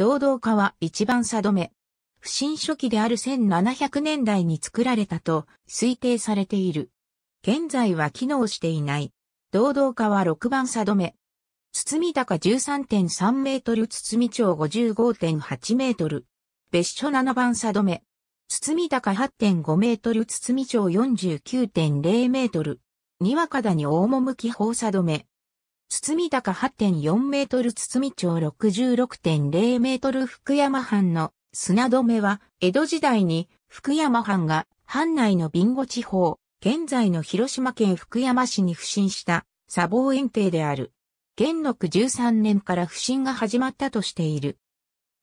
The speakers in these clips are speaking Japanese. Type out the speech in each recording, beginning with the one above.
堂々化は一番差止め。不審初期である1700年代に作られたと推定されている。現在は機能していない。堂々化は6番差止め。包高13.3メートル、包長55.8メートル。別所7番差止め。包高8.5メートル、包長49.0メートル。にわかだに大向き放差止め。堤高8.4メートル堤町66.0メートル福山藩の砂止めは、江戸時代に福山藩が藩内のビンゴ地方、現在の広島県福山市に不審した砂防園庭である。元禄13年から不審が始まったとしている。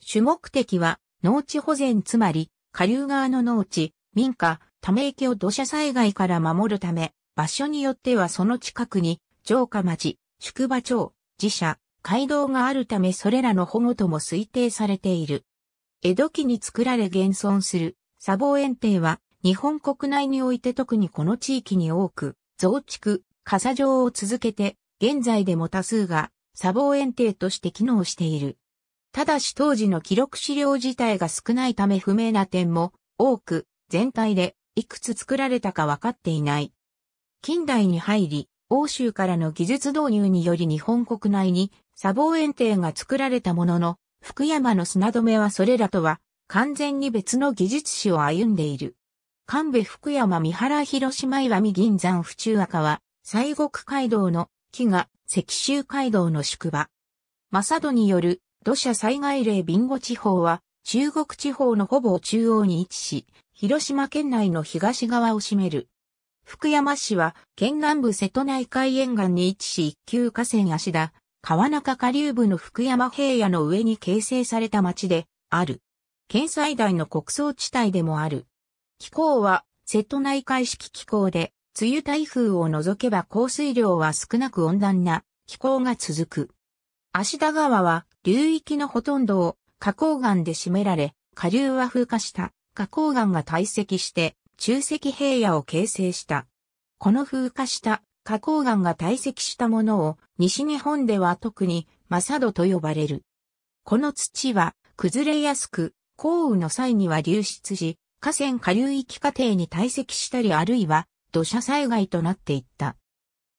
主目的は、農地保全つまり、下流側の農地、民家、ため池を土砂災害から守るため、場所によってはその近くに、城下町、宿場町、寺社、街道があるためそれらの保護とも推定されている。江戸期に作られ現存する砂防園庭は日本国内において特にこの地域に多く増築、傘状を続けて現在でも多数が砂防園庭として機能している。ただし当時の記録資料自体が少ないため不明な点も多く全体でいくつ作られたか分かっていない。近代に入り、欧州からの技術導入により日本国内に砂防園庭が作られたものの、福山の砂止めはそれらとは完全に別の技術史を歩んでいる。神戸福山三原広島岩見銀山府中赤は、西国街道の木が石州街道の宿場。マサドによる土砂災害例ビンゴ地方は中国地方のほぼ中央に位置し、広島県内の東側を占める。福山市は、県南部瀬戸内海沿岸に位置し一級河川足田、川中下流部の福山平野の上に形成された町で、ある。県最大の国倉地帯でもある。気候は、瀬戸内海式気候で、梅雨台風を除けば降水量は少なく温暖な気候が続く。足田川は流域のほとんどを花崗岩で占められ、下流は風化した花崗岩が堆積して中石平野を形成した。この風化した花崗岩が堆積したものを西日本では特にマサドと呼ばれる。この土は崩れやすく、降雨の際には流出し、河川下流域過程に堆積したりあるいは土砂災害となっていった。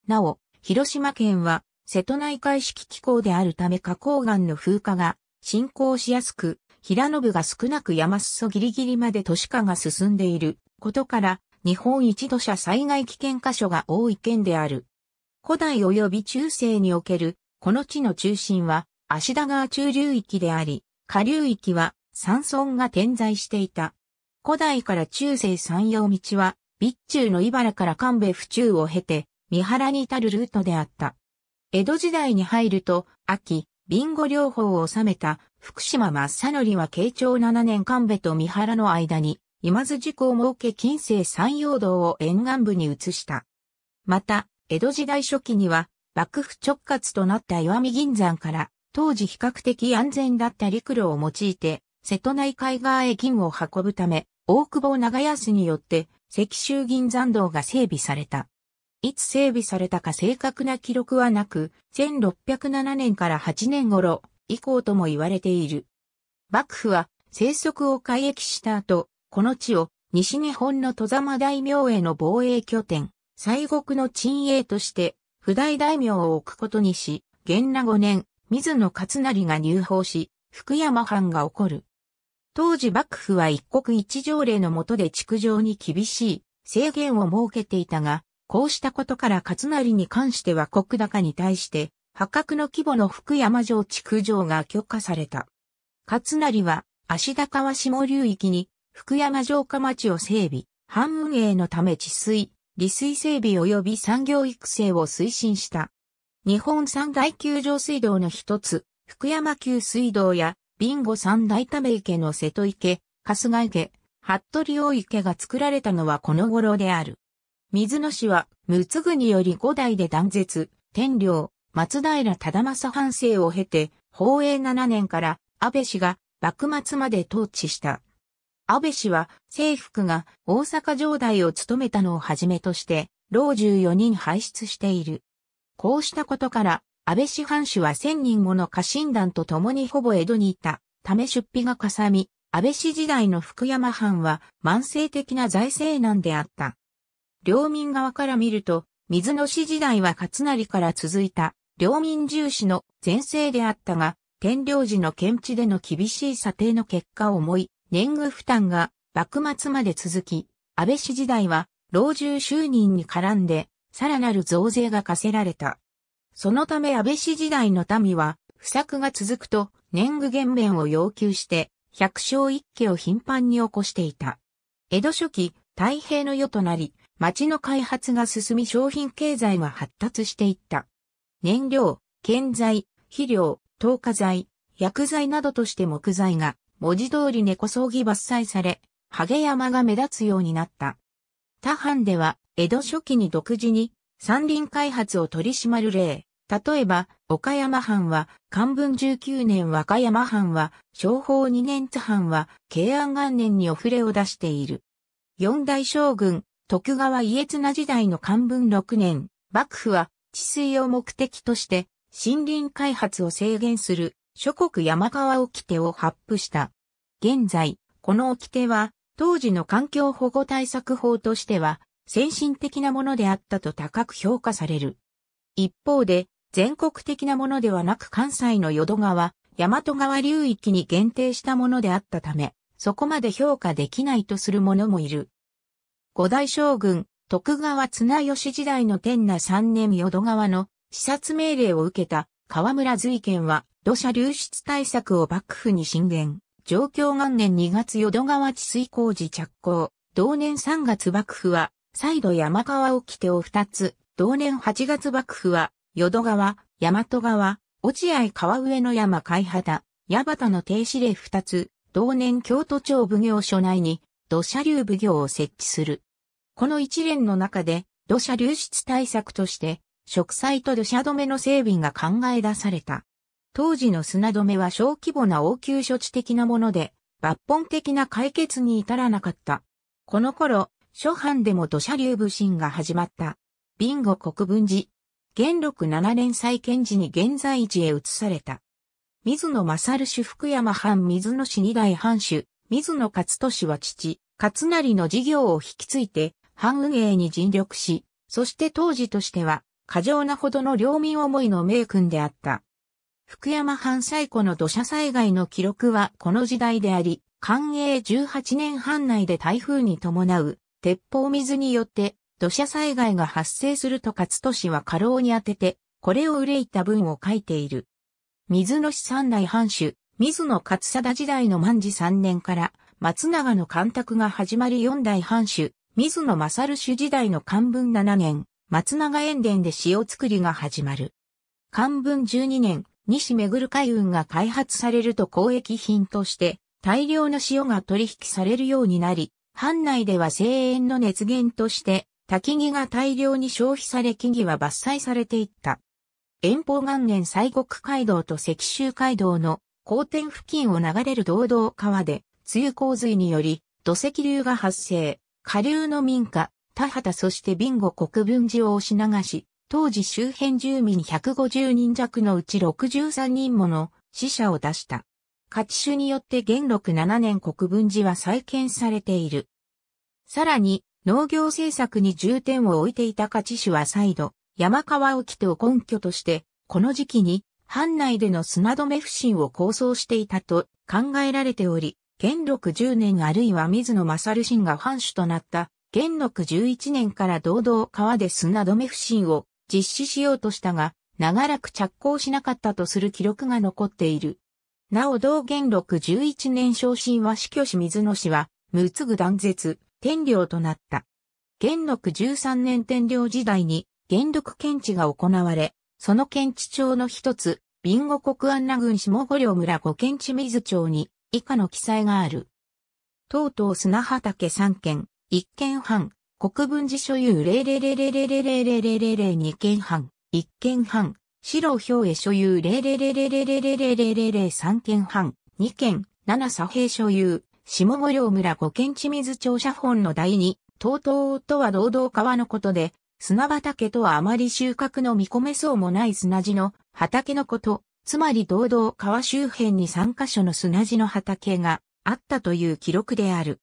なお、広島県は瀬戸内海式気候であるため花崗岩の風化が進行しやすく、平野部が少なく山裾ギリギリまで都市化が進んでいることから、日本一土砂災害危険箇所が多い県である。古代及び中世における、この地の中心は、芦田川中流域であり、下流域は山村が点在していた。古代から中世山陽道は、備中の茨から神戸府中を経て、三原に至るルートであった。江戸時代に入ると、秋、ビンゴ両方を治めた福島正則は慶長7年神戸と三原の間に、今津寺故を設け近世山陽道を沿岸部に移した。また、江戸時代初期には、幕府直轄となった岩見銀山から、当時比較的安全だった陸路を用いて、瀬戸内海側へ銀を運ぶため、大久保長安によって、石州銀山道が整備された。いつ整備されたか正確な記録はなく、1607年から8年頃以降とも言われている。幕府は生息を改易した後、この地を西日本の戸様大名への防衛拠点、西国の鎮営として、不代大名を置くことにし、元那5年、水野勝成が入法し、福山藩が起こる。当時幕府は一国一条例の下で築城に厳しい制限を設けていたが、こうしたことから勝成に関しては国高に対して、破格の規模の福山城築城が許可された。勝成は、足高は下流域に福山城下町を整備、半運営のため治水、利水整備及び産業育成を推進した。日本三大急上水道の一つ、福山急水道や、ビンゴ三大ため池の瀬戸池、春日池、服部大池が作られたのはこの頃である。水野氏は、陸奥により五代で断絶、天領、松平忠政藩政を経て、宝永7年から安倍氏が幕末まで統治した。安倍氏は、政府が大阪城代を務めたのをはじめとして、老中4人輩出している。こうしたことから、安倍氏藩主は1000人もの家臣団と共にほぼ江戸にいた、ため出費がかさみ、安倍氏時代の福山藩は慢性的な財政難であった。領民側から見ると、水野氏時代は勝成から続いた、領民重視の前世であったが、天領時の検地での厳しい査定の結果を思い、年貢負担が幕末まで続き、安倍氏時代は老中就任に絡んで、さらなる増税が課せられた。そのため安倍氏時代の民は、不作が続くと年貢減免を要求して、百姓一家を頻繁に起こしていた。江戸初期、太平の世となり、町の開発が進み商品経済は発達していった。燃料、建材、肥料、透過剤、薬剤などとして木材が文字通り根こそぎ伐採され、ハゲ山が目立つようになった。他藩では、江戸初期に独自に山林開発を取り締まる例。例えば、岡山藩は、漢文19年和歌山藩は、昭法2年津藩は、慶安元年にお触れを出している。四大将軍、徳川家綱時代の漢文6年、幕府は、治水を目的として、森林開発を制限する、諸国山川掟を発布した。現在、この掟は、当時の環境保護対策法としては、先進的なものであったと高く評価される。一方で、全国的なものではなく関西の淀川、大和川流域に限定したものであったため、そこまで評価できないとする者もいる。五代将軍、徳川綱吉時代の天那三年淀川の視察命令を受けた河村瑞賢は土砂流出対策を幕府に進言。状況元年2月淀川治水工事着工。同年3月幕府は、再度山川手を2つ。同年8月幕府は、淀川、大和川、落合川上の山海肌、矢端の停止令2つ。同年京都町奉行所内に、土砂流奉行を設置する。この一連の中で、土砂流出対策として、植栽と土砂止めの整備が考え出された。当時の砂止めは小規模な応急処置的なもので、抜本的な解決に至らなかった。この頃、諸藩でも土砂流部進が始まった。ビンゴ国分寺。元禄7年再建時に現在地へ移された。水野勝主福山藩水野市二代藩主、水野勝利は父、勝成の事業を引き継いで、藩運営に尽力し、そして当時としては、過剰なほどの領民思いの名君であった。福山藩最古の土砂災害の記録はこの時代であり、寛永18年半内で台風に伴う鉄砲水によって土砂災害が発生すると勝利市は過労に当てて、これを憂いた文を書いている。水野市三代藩主、水野勝貞時代の万治3年から、松永の干拓が始まり四代藩主、水野勝主時代の漢文7年、松永塩田で塩作りが始まる。漢文12年、西めぐる海運が開発されると交易品として大量の塩が取引されるようになり、藩内では声援の熱源として焚木が大量に消費され木々は伐採されていった。遠方元年西国街道と石州街道の交点付近を流れる道道川で、梅雨洪水により土石流が発生、下流の民家、田畑そしてビンゴ国分寺を押し流し、当時周辺住民150人弱のうち63人もの死者を出した。勝シュによって元禄7年国分寺は再建されている。さらに、農業政策に重点を置いていた勝シュは再度、山川沖と根拠として、この時期に、藩内での砂止め不振を構想していたと考えられており、元禄10年あるいは水野勝信が藩主となった元禄11年から堂々川で砂止め不振を実施しようとしたが、長らく着工しなかったとする記録が残っている。なお道元禄11年昇進は死去し水野氏は、無ぐ断絶、天領となった。元禄13年天領時代に、元禄検知が行われ、その検知町の一つ、ビンゴ国安名郡下五両村五検地水町に、以下の記載がある。とうとう砂畑三県、一県半、国分寺所有零零零零零零零0 0 0 2件半、1件半、白兵衛所有零零零零零零0 0 0 0 3件半、2件、七佐平所有、下五両村五県地水町社本の第二、東東とは堂々川のことで、砂畑とはあまり収穫の見込めそうもない砂地の畑のこと、つまり堂々川周辺に3カ所の砂地の畑があったという記録である。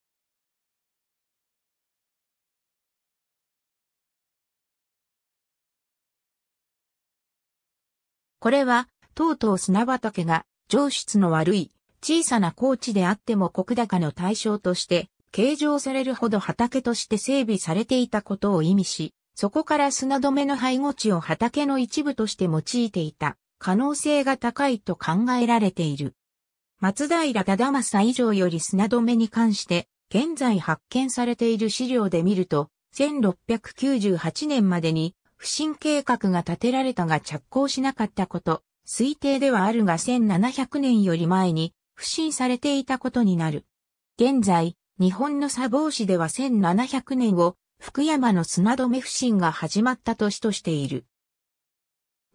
これは、とうとう砂畑が上質の悪い小さな高地であっても国高の対象として計上されるほど畑として整備されていたことを意味し、そこから砂止めの配合地を畑の一部として用いていた可能性が高いと考えられている。松平忠政以上より砂止めに関して現在発見されている資料で見ると、1698年までに不審計画が立てられたが着工しなかったこと、推定ではあるが1700年より前に不審されていたことになる。現在、日本の砂防市では1700年を福山の砂止め不審が始まった年としている。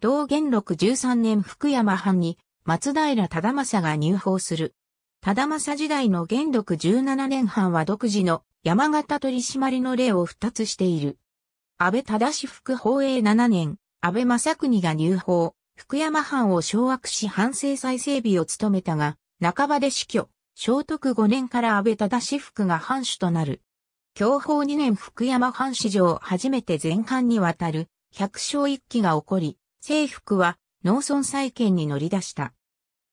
同元禄13年福山藩に松平忠政が入法する。忠政時代の元禄17年藩は独自の山形取締りの例を二つしている。安倍忠副法営7年、安倍正国が入法、福山藩を掌握し藩政再整備を務めたが、半ばで死去、聖徳5年から安倍忠福が藩主となる。享保2年福山藩史上初めて前半にわたる百姓一揆が起こり、政府は農村再建に乗り出した。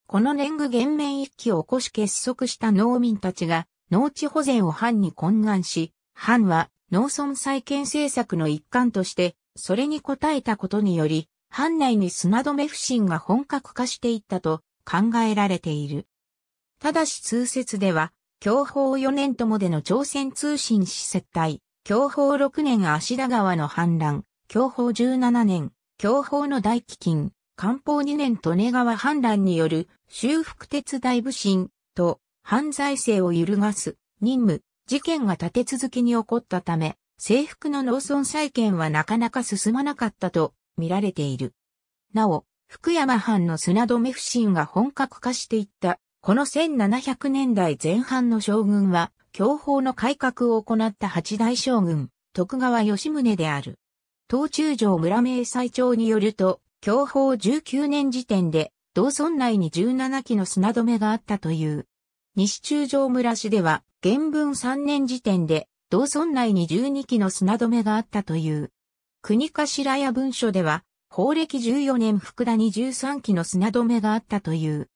この年貢減免一揆を起こし結束した農民たちが農地保全を藩に懇願し、藩は農村再建政策の一環として、それに応えたことにより、藩内に砂止め不振が本格化していったと考えられている。ただし通説では、享保4年ともでの朝鮮通信使接待、享保6年足田川の氾濫、享保17年、享保の大飢饉、官報2年利根川氾濫による修復鉄大不振と犯罪性を揺るがす任務、事件が立て続けに起こったため、制服の農村再建はなかなか進まなかったと見られている。なお、福山藩の砂止め不振が本格化していった、この1700年代前半の将軍は、享保の改革を行った八代将軍、徳川吉宗である。東中条村明最長によると、享保19年時点で、道村内に17基の砂止めがあったという。西中条村市では、原文3年時点で、道村内に12基の砂止めがあったという。国頭屋文書では、法暦14年福田に13基の砂止めがあったという。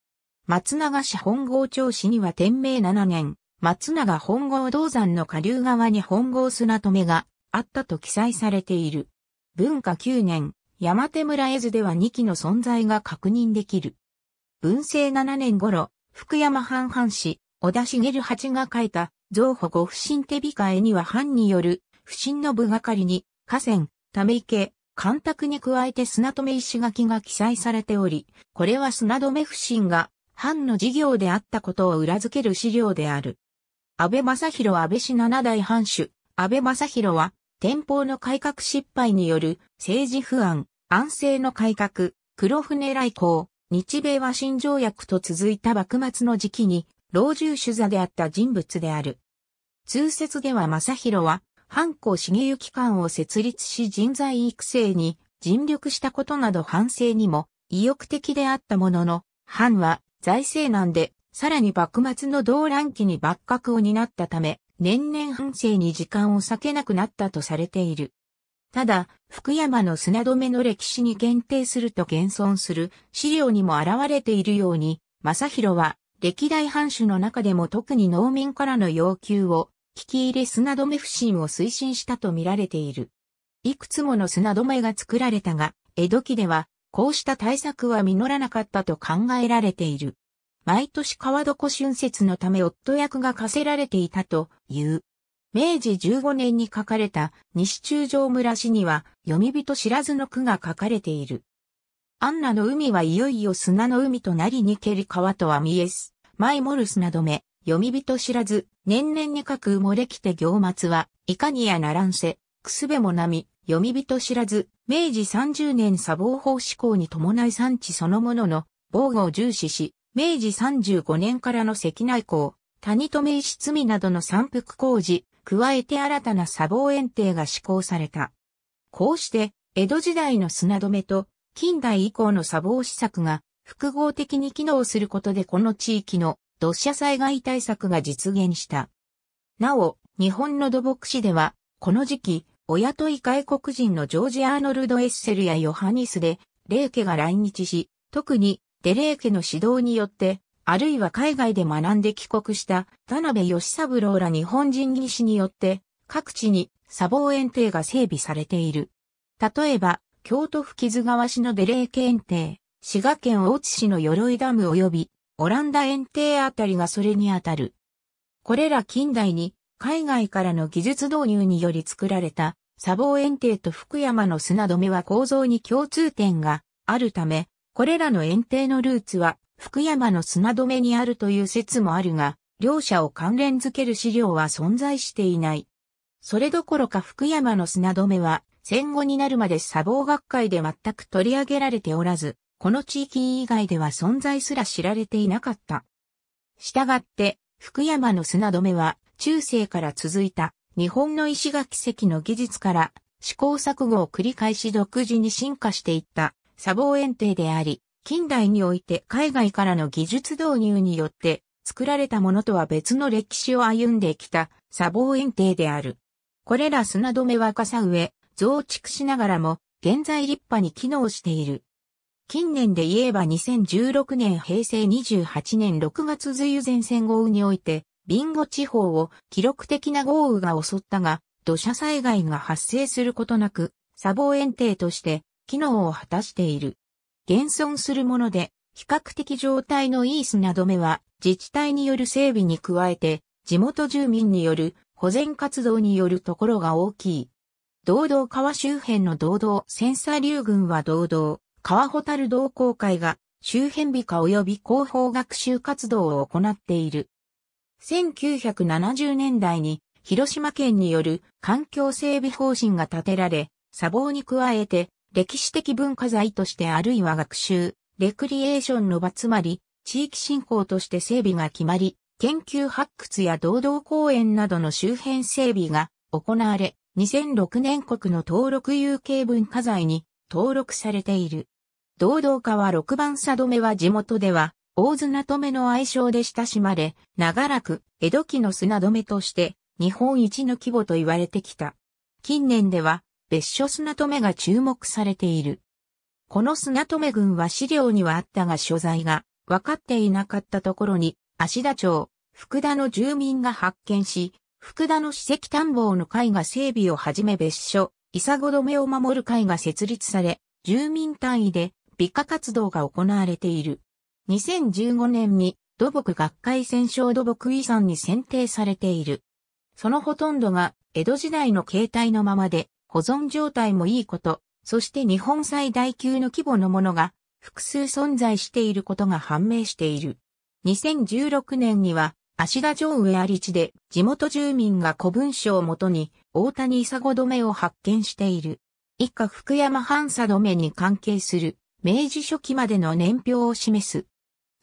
松永市本郷町市には天明7年、松永本郷銅山の下流側に本郷砂止めがあったと記載されている。文化9年、山手村絵図では2基の存在が確認できる。文政7年頃、福山半藩市、小田茂八が書いた、造保護不審手控えには藩による、不審の部係に、河川、ため池、干拓に加えて砂止め石垣が記載されており、これは砂止め不審が、藩の事業であったことを裏付ける資料である。安倍正弘安倍氏七代藩主、安倍正弘は、天保の改革失敗による政治不安、安政の改革、黒船来航、日米和親条約と続いた幕末の時期に、老中主座であった人物である。通説では正弘は、藩校重行館を設立し人材育成に尽力したことなど反省にも意欲的であったものの、藩は財政難で、さらに幕末の動乱期に幕閣を担ったため、年々反省に時間を割けなくなったとされている。ただ、福山の砂止めの歴史に限定すると現存する資料にも現れているように、正弘は歴代藩主の中でも特に農民からの要求を、聞き入れ砂止め不振を推進したと見られている。いくつもの砂止めが作られたが、江戸期では、こうした対策は実らなかったと考えられている。毎年川床春節のため夫役が課せられていたという。明治15年に書かれた西中条村市には読み人知らずの句が書かれている。アンナの海はいよいよ砂の海となりにけり川とは見えす。マイモルスなどめ、読み人知らず、年々に書く埋もれきて行末は、いかにやならんせ、くすべもなみ、読み人知らず、明治30年砂防法施行に伴い産地そのものの防護を重視し、明治35年からの関内港、谷め石積みなどの山腹工事、加えて新たな砂防園庭が施行された。こうして、江戸時代の砂止めと近代以降の砂防施策が複合的に機能することでこの地域の土砂災害対策が実現した。なお、日本の土木市では、この時期、お雇い外国人のジョージ・アーノルド・エッセルやヨハニスで、レーケが来日し、特にデレーケの指導によって、あるいは海外で学んで帰国した田辺義三郎ら日本人技師によって、各地に砂防園庭が整備されている。例えば、京都府木津川市のベレー検定、滋賀県大津市の鎧ダム及び、オランダ園庭あたりがそれにあたる。これら近代に、海外からの技術導入により作られた、砂防園庭と福山の砂止めは構造に共通点があるため、これらの園庭のルーツは、福山の砂止めにあるという説もあるが、両者を関連づける資料は存在していない。それどころか福山の砂止めは、戦後になるまで砂防学会で全く取り上げられておらず、この地域以外では存在すら知られていなかった。したがって、福山の砂止めは中世から続いた日本の石垣石の技術から試行錯誤を繰り返し独自に進化していった砂防園庭であり、近代において海外からの技術導入によって作られたものとは別の歴史を歩んできた砂防園庭である。これら砂止めは笠上、増築しながらも、現在立派に機能している。近年で言えば2016年平成28年6月梅雨前線豪雨において、ビンゴ地方を記録的な豪雨が襲ったが、土砂災害が発生することなく、砂防園庭として機能を果たしている。現存するもので、比較的状態のいい砂止めは、自治体による整備に加えて、地元住民による保全活動によるところが大きい。道道川周辺の道道サー。流群は道道川ホタル同好会が周辺美化及び広報学習活動を行っている。1970年代に広島県による環境整備方針が立てられ、砂防に加えて歴史的文化財としてあるいは学習、レクリエーションの場つまり、地域振興として整備が決まり、研究発掘や道道公園などの周辺整備が行われ、2006年国の登録有形文化財に登録されている。堂々川六番佐止めは地元では、大砂止めの愛称で親しまれ、長らく江戸期の砂止めとして日本一の規模と言われてきた。近年では別所砂止めが注目されている。この砂止め群は資料にはあったが所在が分かっていなかったところに、足田町、福田の住民が発見し、福田の史跡探訪の会が整備をはじめ別所、伊佐子止めを守る会が設立され、住民単位で美化活動が行われている。2015年に土木学会戦勝土木遺産に選定されている。そのほとんどが江戸時代の形態のままで保存状態もいいこと、そして日本最大級の規模のものが複数存在していることが判明している。2016年には芦田城上あり地で地元住民が古文書をもとに大谷砂子止めを発見している。以下福山藩佐止めに関係する明治初期までの年表を示す。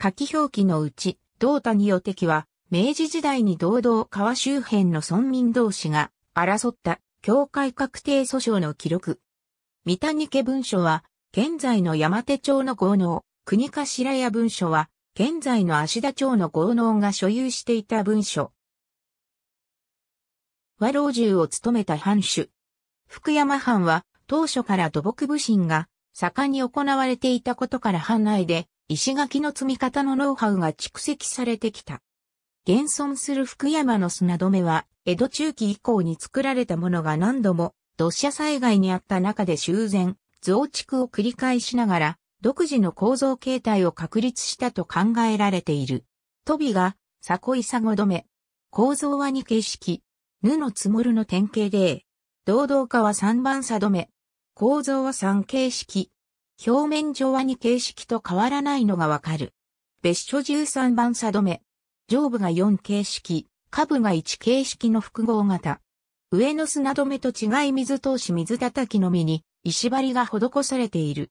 書き表記のうち、道谷与敵は明治時代に堂々川周辺の村民同士が争った境界確定訴訟の記録。三谷家文書は現在の山手町の豪農、国頭屋文書は現在の芦田町の豪農が所有していた文書。和老中を務めた藩主。福山藩は当初から土木部審が盛んに行われていたことから藩内で石垣の積み方のノウハウが蓄積されてきた。現存する福山の砂止めは江戸中期以降に作られたものが何度も土砂災害にあった中で修繕、増築を繰り返しながら独自の構造形態を確立したと考えられている。トビが、コいさご止め。構造は2形式。ぬのつもるの典型で、堂々化は3番差止め。構造は3形式。表面上は2形式と変わらないのがわかる。別所13番差止め。上部が4形式、下部が1形式の複合型。上の砂止めと違い水通し水叩きのみに石張りが施されている。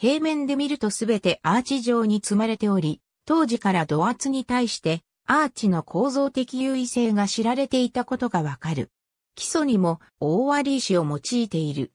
平面で見るとすべてアーチ状に積まれており、当時から土圧に対してアーチの構造的優位性が知られていたことがわかる。基礎にも大割石を用いている。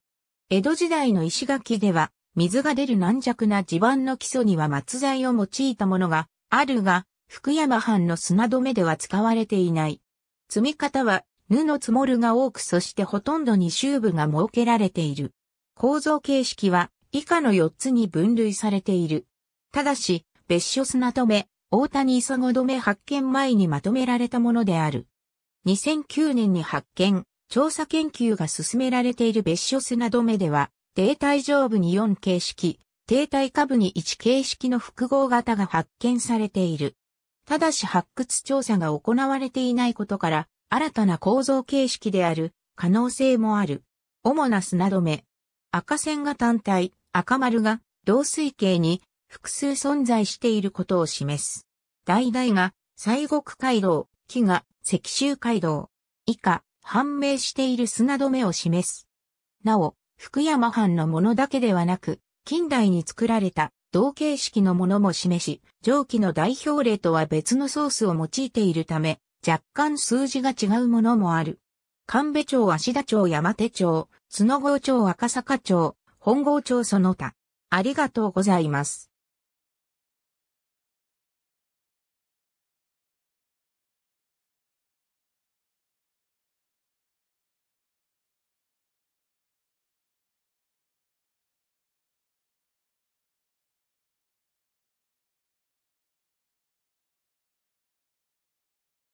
江戸時代の石垣では水が出る軟弱な地盤の基礎には松材を用いたものがあるが、福山藩の砂止めでは使われていない。積み方は布積もるが多くそしてほとんどに周部が設けられている。構造形式は以下の4つに分類されている。ただし、別所砂め、大谷磯子め発見前にまとめられたものである。2009年に発見、調査研究が進められている別所砂めでは、低体上部に4形式、低体下部に1形式の複合型が発見されている。ただし発掘調査が行われていないことから、新たな構造形式である可能性もある。主な砂め。赤線が単体、赤丸が同水系に複数存在していることを示す。大々が西国街道、木が石州街道、以下、判明している砂止めを示す。なお、福山藩のものだけではなく、近代に作られた同形式のものも示し、上記の代表例とは別のソースを用いているため、若干数字が違うものもある。神戸町、芦田町、山手町、角郷町、赤坂町、本郷町その他。ありがとうございます。